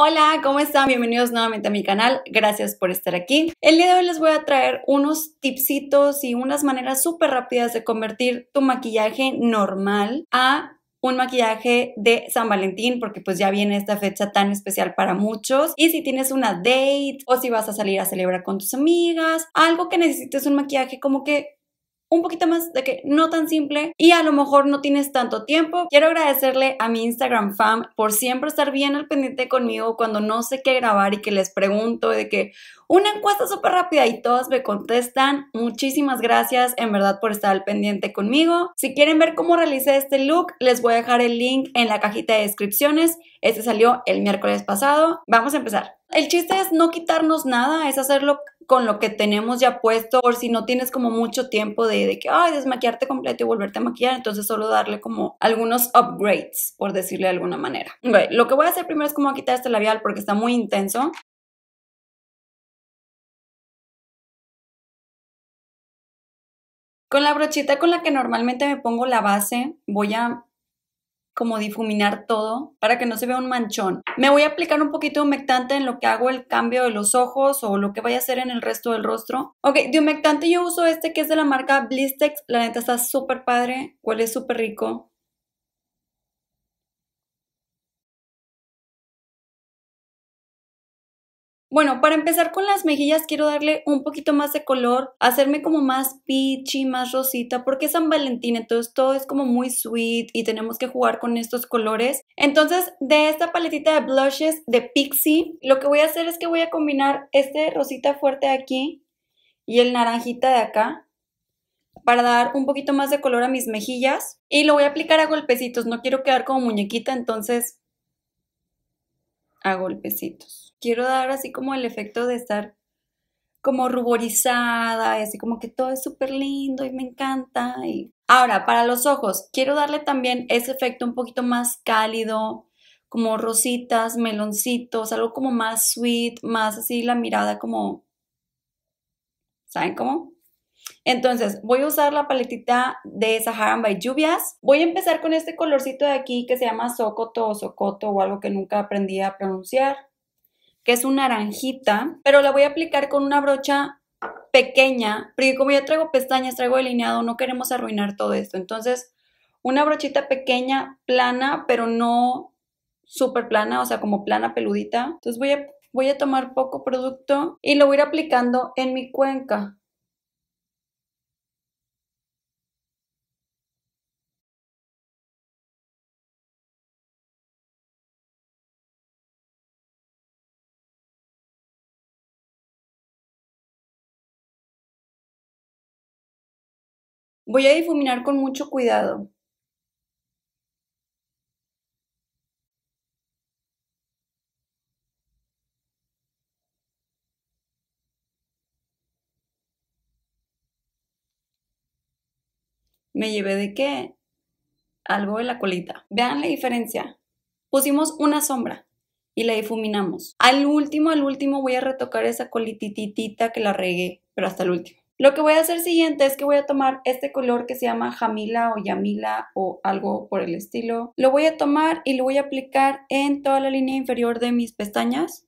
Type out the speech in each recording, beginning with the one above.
Hola, ¿cómo están? Bienvenidos nuevamente a mi canal. Gracias por estar aquí. El día de hoy les voy a traer unos tipsitos y unas maneras súper rápidas de convertir tu maquillaje normal a un maquillaje de San Valentín porque pues ya viene esta fecha tan especial para muchos y si tienes una date o si vas a salir a celebrar con tus amigas, algo que necesites un maquillaje como que un poquito más de que no tan simple y a lo mejor no tienes tanto tiempo. Quiero agradecerle a mi Instagram fam por siempre estar bien al pendiente conmigo cuando no sé qué grabar y que les pregunto de que, una encuesta súper rápida y todas me contestan. Muchísimas gracias en verdad por estar al pendiente conmigo. Si quieren ver cómo realicé este look, les voy a dejar el link en la cajita de descripciones. Este salió el miércoles pasado. Vamos a empezar. El chiste es no quitarnos nada, es hacerlo con lo que tenemos ya puesto, por si no tienes como mucho tiempo de, de, que, ay, desmaquillarte completo y volverte a maquillar, entonces solo darle como algunos upgrades, por decirle de alguna manera. lo que voy a hacer primero es como quitar este labial porque está muy intenso. Con la brochita con la que normalmente me pongo la base, voy a como difuminar todo para que no se vea un manchón. Me voy a aplicar un poquito de humectante en lo que hago el cambio de los ojos o lo que vaya a hacer en el resto del rostro. Ok, de humectante yo uso este que es de la marca Blistex. La neta está súper padre, huele súper rico. Bueno, para empezar con las mejillas quiero darle un poquito más de color, hacerme como más peachy, más rosita, porque es San Valentín, entonces todo es como muy sweet y tenemos que jugar con estos colores. Entonces, de esta paletita de blushes de Pixie, lo que voy a hacer es que voy a combinar este rosita fuerte de aquí y el naranjita de acá para dar un poquito más de color a mis mejillas y lo voy a aplicar a golpecitos, no quiero quedar como muñequita, entonces a golpecitos quiero dar así como el efecto de estar como ruborizada, y así como que todo es súper lindo y me encanta. Y... Ahora, para los ojos, quiero darle también ese efecto un poquito más cálido, como rositas, meloncitos, algo como más sweet, más así la mirada como... ¿Saben cómo? Entonces, voy a usar la paletita de sahara by Lluvias. Voy a empezar con este colorcito de aquí que se llama Socoto o Socoto o algo que nunca aprendí a pronunciar que es un naranjita, pero la voy a aplicar con una brocha pequeña, porque como ya traigo pestañas, traigo delineado, no queremos arruinar todo esto. Entonces, una brochita pequeña, plana, pero no súper plana, o sea, como plana peludita. Entonces voy a, voy a tomar poco producto y lo voy a ir aplicando en mi cuenca. Voy a difuminar con mucho cuidado. Me llevé de qué? Algo de la colita. Vean la diferencia. Pusimos una sombra y la difuminamos. Al último, al último voy a retocar esa colititita que la regué, pero hasta el último. Lo que voy a hacer siguiente es que voy a tomar este color que se llama Jamila o Yamila o algo por el estilo. Lo voy a tomar y lo voy a aplicar en toda la línea inferior de mis pestañas.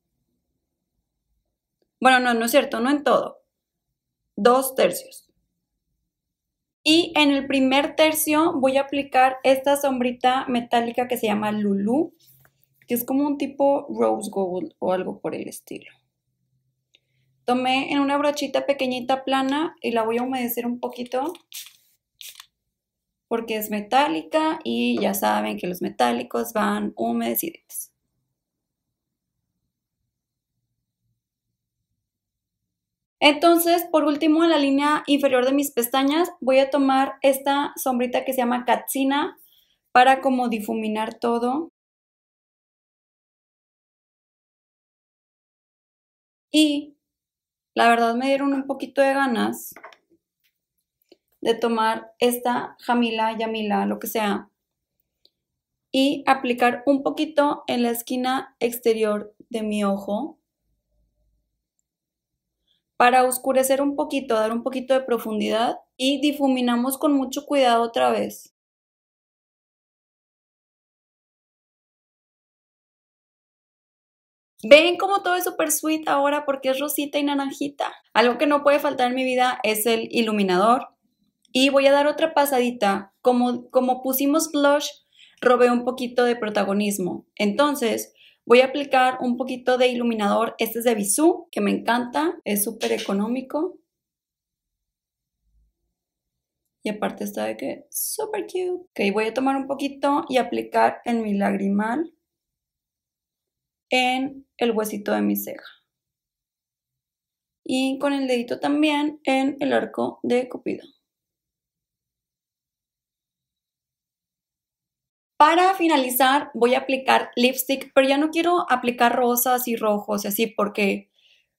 Bueno, no, no es cierto, no en todo. Dos tercios. Y en el primer tercio voy a aplicar esta sombrita metálica que se llama Lulu, que es como un tipo rose gold o algo por el estilo tomé en una brochita pequeñita plana y la voy a humedecer un poquito porque es metálica y ya saben que los metálicos van humedecidos. Entonces, por último, en la línea inferior de mis pestañas voy a tomar esta sombrita que se llama Katsina para como difuminar todo. Y la verdad me dieron un poquito de ganas de tomar esta jamila, yamila, lo que sea, y aplicar un poquito en la esquina exterior de mi ojo para oscurecer un poquito, dar un poquito de profundidad y difuminamos con mucho cuidado otra vez. Ven cómo todo es súper sweet ahora porque es rosita y naranjita. Algo que no puede faltar en mi vida es el iluminador. Y voy a dar otra pasadita. Como, como pusimos blush, robé un poquito de protagonismo. Entonces, voy a aplicar un poquito de iluminador. Este es de Bisú, que me encanta. Es súper económico. Y aparte está de que súper cute. Ok, voy a tomar un poquito y aplicar en mi lagrimal en el huesito de mi ceja. Y con el dedito también en el arco de Cupido. Para finalizar, voy a aplicar lipstick, pero ya no quiero aplicar rosas y rojos y así porque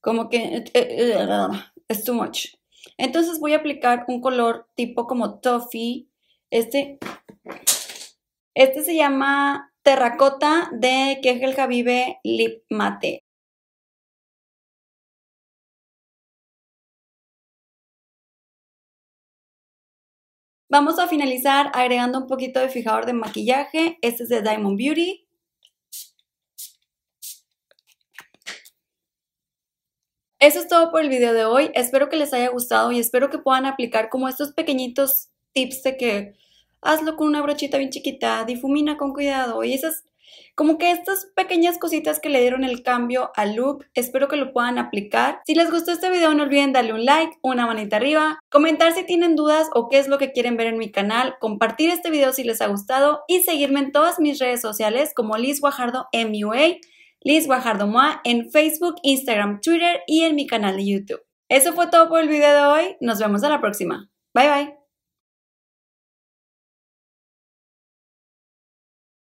como que eh, eh, eh, es too much. Entonces voy a aplicar un color tipo como toffee. Este, este se llama terracota de Kegel Javibe Lip Mate. Vamos a finalizar agregando un poquito de fijador de maquillaje. Este es de Diamond Beauty. Eso es todo por el video de hoy. Espero que les haya gustado y espero que puedan aplicar como estos pequeñitos tips de que hazlo con una brochita bien chiquita, difumina con cuidado y esas como que estas pequeñas cositas que le dieron el cambio al look, espero que lo puedan aplicar. Si les gustó este video no olviden darle un like, una manita arriba, comentar si tienen dudas o qué es lo que quieren ver en mi canal, compartir este video si les ha gustado y seguirme en todas mis redes sociales como Liz Guajardo MUA, Liz Guajardo MUA en Facebook, Instagram, Twitter y en mi canal de YouTube. Eso fue todo por el video de hoy, nos vemos a la próxima. Bye bye.